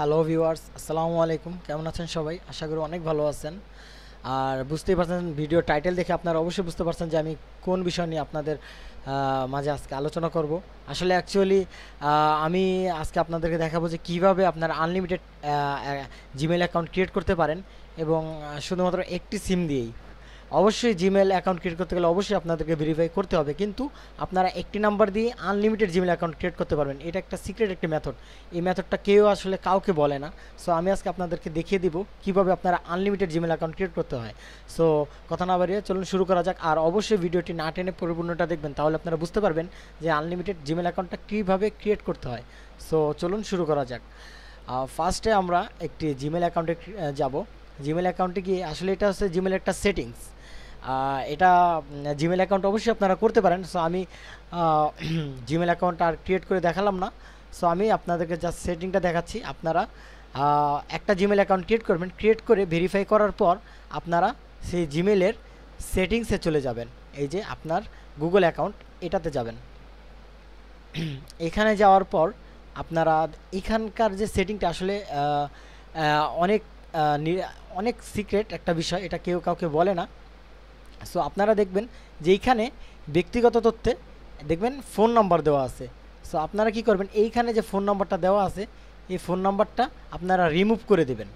hello viewers আসসালামু আলাইকুম কেমন আছেন সবাই আশা করি অনেক ভালো আছেন আর বুঝতেই পারছেন ভিডিও টাইটেল দেখে আপনারা অবশ্যই বুঝতে পারছেন যে আমি কোন বিষয় নিয়ে আপনাদের মাঝে আজকে আলোচনা করব আসলে অ্যাকচুয়ালি আমি আজকে আপনাদেরকে দেখাবো যে কিভাবে আপনারা আনলিমিটেড জিমেল অ্যাকাউন্ট ক্রিয়েট করতে পারেন এবং শুধুমাত্র একটি সিম দিয়েই অবশ্যই জিমেল অ্যাকাউন্ট ক্রিয়েট করতে গেলে অবশ্যই আপনাদেরকে ভেরিফাই করতে হবে কিন্তু আপনারা একটি নাম্বার দিয়ে আনলিমিটেড জিমেল অ্যাকাউন্ট ক্রিয়েট করতে পারবেন এটা একটা সিক্রেট একটি মেথড এই মেথডটা কেউ আসলে কাউকে বলে না সো আমি আজকে আপনাদেরকে দেখিয়ে দিব কিভাবে আপনারা আনলিমিটেড জিমেল অ্যাকাউন্ট ক্রিয়েট করতে হয় সো কথা না বাড়িয়ে চলুন শুরু করা যাক আর অবশ্যই ভিডিওটি না টেনে পরিপূর্ণটা দেখবেন তাহলে আপনারা বুঝতে পারবেন যে আনলিমিটেড জিমেল অ্যাকাউন্টটা কীভাবে ক্রিয়েট করতে হয় সো চলুন শুরু করা যাক ফার্স্টে আমরা একটি জিমেল অ্যাকাউন্টে যাব জিমেল অ্যাকাউন্টে গিয়ে আসলে এটা হচ্ছে জিমেল একটা সেটিংস এটা জিমেল অ্যাকাউন্ট অবশ্যই আপনারা করতে পারেন সো আমি জিমেল অ্যাকাউন্ট আর ক্রিয়েট করে দেখালাম না সো আমি আপনাদেরকে জাস্ট সেটিংটা দেখাচ্ছি আপনারা একটা জিমেল অ্যাকাউন্ট ক্রিয়েট করবেন ক্রিয়েট করে ভেরিফাই করার পর আপনারা সেই জিমেলের সেটিংসে চলে যাবেন এই যে আপনার গুগল অ্যাকাউন্ট এটাতে যাবেন এখানে যাওয়ার পর আপনারা এখানকার যে সেটিংটা আসলে অনেক অনেক সিক্রেট একটা বিষয় এটা কেউ কাউকে বলে না সো আপনারা দেখবেন যে এইখানে ব্যক্তিগত তথ্যে দেখবেন ফোন নাম্বার দেওয়া আছে সো আপনারা কি করবেন এইখানে যে ফোন নাম্বারটা দেওয়া আছে এই ফোন নাম্বারটা আপনারা রিমুভ করে দেবেন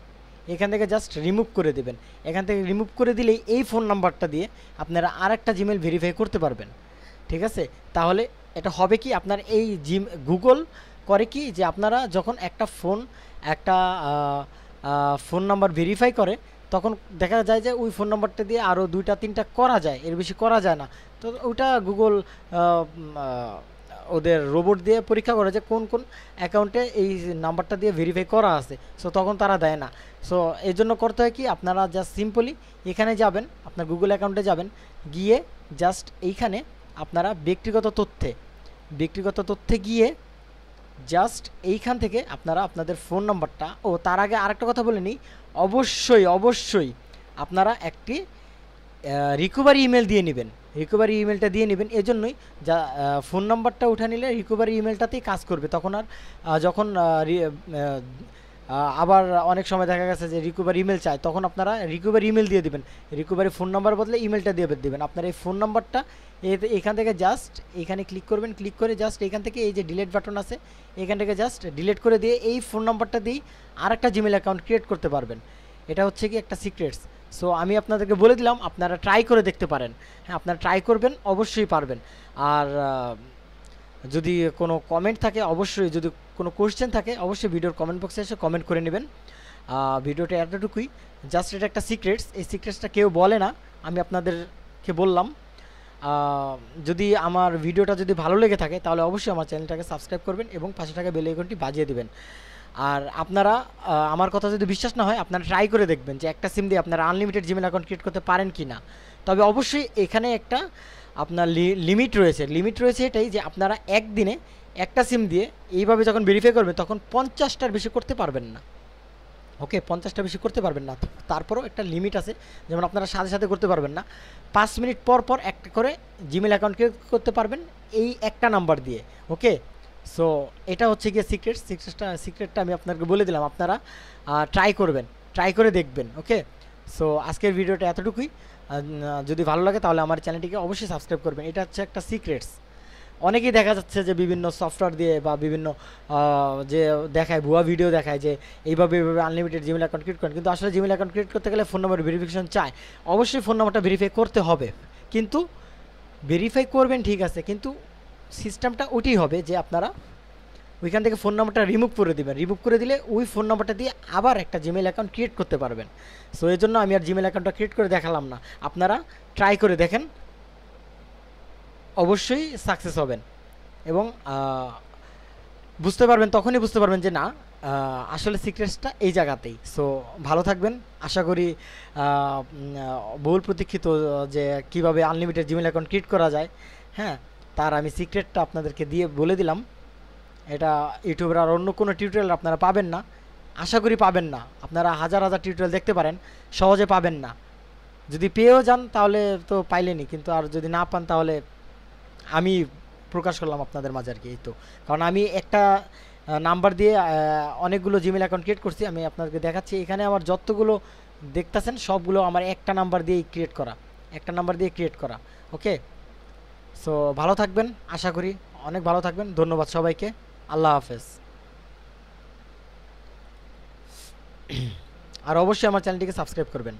এখান থেকে জাস্ট রিমুভ করে দেবেন এখান থেকে রিমুভ করে দিলেই এই ফোন নাম্বারটা দিয়ে আপনারা আরেকটা জিমেল ভেরিফাই করতে পারবেন ঠিক আছে তাহলে এটা হবে কি আপনার এই জিম গুগল করে কি যে আপনারা যখন একটা ফোন একটা ফোন নাম্বার ভেরিফাই করে তখন দেখা যায় যে ওই ফোন নম্বরটা দিয়ে আরও দুইটা তিনটা করা যায় এর বেশি করা যায় না তো ওইটা গুগল ওদের রোবট দিয়ে পরীক্ষা করে যে কোন কোন অ্যাকাউন্টে এই নাম্বারটা দিয়ে ভেরিফাই করা আছে সো তখন তারা দেয় না সো এই জন্য করতে হয় কি আপনারা জাস্ট সিম্পলি এখানে যাবেন আপনার গুগল অ্যাকাউন্টে যাবেন গিয়ে জাস্ট এইখানে আপনারা ব্যক্তিগত তথ্যে ব্যক্তিগত তথ্যে গিয়ে জাস্ট এইখান থেকে আপনারা আপনাদের ফোন নাম্বারটা ও তার আগে আরেকটা কথা বলে নিই অবশ্যই অবশ্যই আপনারা একটি রিকোভারি ইমেল দিয়ে নেবেন রিকোভারি ইমেলটা দিয়ে নেবেন এজন্যই যা ফোন নাম্বারটা উঠে নিলে রিকোভারি ইমেলটাতেই কাজ করবে তখন আর যখন আবার অনেক সময় দেখা গেছে যে রিকোভারি ইমেল চায় তখন আপনারা রিকোভারি ইমেল দিয়ে দেবেন রিকোভারি ফোন নাম্বার বদলে ইমেলটা দিয়ে দেবেন আপনার এই ফোন নাম্বারটা এখান থেকে জাস্ট এখানে ক্লিক করবেন ক্লিক করে জাস্ট এখান থেকে এই যে ডিলেট বাটন আছে এখান থেকে জাস্ট ডিলেট করে দিয়ে এই ফোন নাম্বারটা দিয়েই একটা জিমেল অ্যাকাউন্ট ক্রিয়েট করতে পারবেন এটা হচ্ছে কি একটা সিক্রেটস সো আমি আপনাদেরকে বলে দিলাম আপনারা ট্রাই করে দেখতে পারেন হ্যাঁ আপনারা ট্রাই করবেন অবশ্যই পারবেন আর যদি কোনো কমেন্ট থাকে অবশ্যই যদি কোনো কোয়েশ্চেন থাকে অবশ্যই ভিডিওর কমেন্ট বক্সে এসে কমেন্ট করে নেবেন ভিডিওটা এতটুকুই জাস্ট এটা একটা সিক্রেটস এই সিক্রেটসটা কেউ বলে না আমি আপনাদেরকে বললাম যদি আমার ভিডিওটা যদি ভালো লেগে থাকে তাহলে অবশ্যই আমার চ্যানেলটাকে সাবস্ক্রাইব করবেন এবং পাশে টাকা বেলে আইকনটি বাজিয়ে দেবেন আর আপনারা আমার কথা যদি বিশ্বাস না হয় আপনারা ট্রাই করে দেখবেন যে একটা সিম দিয়ে আপনারা আনলিমিটেড জিমেল অ্যাকাউন্ট ক্রিয়েট করতে পারেন কি না তবে অবশ্যই এখানে একটা আপনার লিমিট রয়েছে লিমিট রয়েছে এটাই যে আপনারা একদিনে একটা সিম দিয়ে এইভাবে যখন ভেরিফাই করবেন তখন পঞ্চাশটার বেশি করতে পারবেন না ওকে পঞ্চাশটা বেশি করতে পারবেন না তারপরও একটা লিমিট আছে যেমন আপনারা সাথে সাথে করতে পারবেন না পাঁচ মিনিট পর পর একটা করে জিমেল অ্যাকাউন্ট করতে পারবেন এই একটা নাম্বার দিয়ে ওকে সো এটা হচ্ছে গিয়ে সিক্রেট সিক্রেটটা সিক্রেটটা আমি আপনাকে বলে দিলাম আপনারা ট্রাই করবেন ট্রাই করে দেখবেন ওকে সো আজকের ভিডিওটা এতটুকুই যদি ভালো লাগে তাহলে আমার চ্যানেলটিকে অবশ্যই সাবস্ক্রাইব করবেন এটা হচ্ছে একটা সিক্রেটস অনেকেই দেখা যাচ্ছে যে বিভিন্ন সফটওয়্যার দিয়ে বা বিভিন্ন যে দেখায় ভুয়া ভিডিও দেখায় যে এইভাবে এইভাবে আনলিমিটেড জিমেল অ্যাকাউন্ট ক্রিয়েট করেন কিন্তু আসলে জিমেল অ্যাকাউন্ট ক্রিয়েট করতে গেলে ফোন নম্বর ভেরিফিকেশন চায় অবশ্যই ফোন নম্বরটা ভেরিফাই করতে হবে কিন্তু ভেরিফাই করবেন ঠিক আছে কিন্তু সিস্টেমটা ওটি হবে যে আপনারা ওইখান থেকে ফোন নাম্বারটা রিমুভ করে দেবেন রিমুভ করে দিলে ওই ফোন নাম্বারটা দিয়ে আবার একটা জিমেল অ্যাকাউন্ট ক্রিয়েট করতে পারবেন সো এই জন্য আমি আর জিমেল অ্যাকাউন্টটা ক্রিয়েট করে দেখালাম না আপনারা ট্রাই করে দেখেন অবশ্যই সাকসেস হবেন এবং বুঝতে পারবেন তখনই বুঝতে পারবেন যে না আসলে সিক্রেটসটা এই জায়গাতেই সো ভালো থাকবেন আশা করি বহুল প্রতীক্ষিত যে কিভাবে আনলিমিটেড জিমেল অ্যাকাউন্ট ক্রিয়েট করা যায় হ্যাঁ তার আমি সিক্রেটটা আপনাদেরকে দিয়ে বলে দিলাম এটা ইউটিউবের আর অন্য কোনো টিউটোরিয়াল আপনারা পাবেন না আশা করি পাবেন না আপনারা হাজার হাজার টিউটোরিয়াল দেখতে পারেন সহজে পাবেন না যদি পেয়েও যান তাহলে তো পাইলেনি কিন্তু আর যদি না পান তাহলে আমি প্রকাশ করলাম আপনাদের মাঝে আর কি এই তো কারণ আমি একটা নাম্বার দিয়ে অনেকগুলো জিমেল অ্যাকাউন্ট ক্রিয়েট করছি আমি আপনাদেরকে দেখাচ্ছি এখানে আমার যতগুলো দেখতেছেন সবগুলো আমার একটা নাম্বার দিয়েই ক্রিয়েট করা একটা নাম্বার দিয়ে ক্রিয়েট করা ওকে সো ভালো থাকবেন আশা করি অনেক ভালো থাকবেন ধন্যবাদ সবাইকে আল্লাহ হাফেজ আর অবশ্যই আমার চ্যানেলটিকে সাবস্ক্রাইব করবেন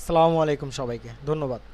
আসসালামু আলাইকুম সবাইকে ধন্যবাদ